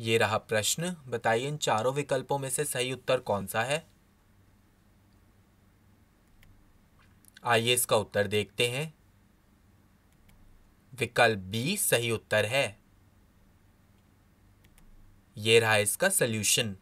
ये रहा प्रश्न बताइए इन चारों विकल्पों में से सही उत्तर कौन सा है आइए इसका उत्तर देखते हैं विकल्प बी सही उत्तर है ये रहा इसका सल्यूशन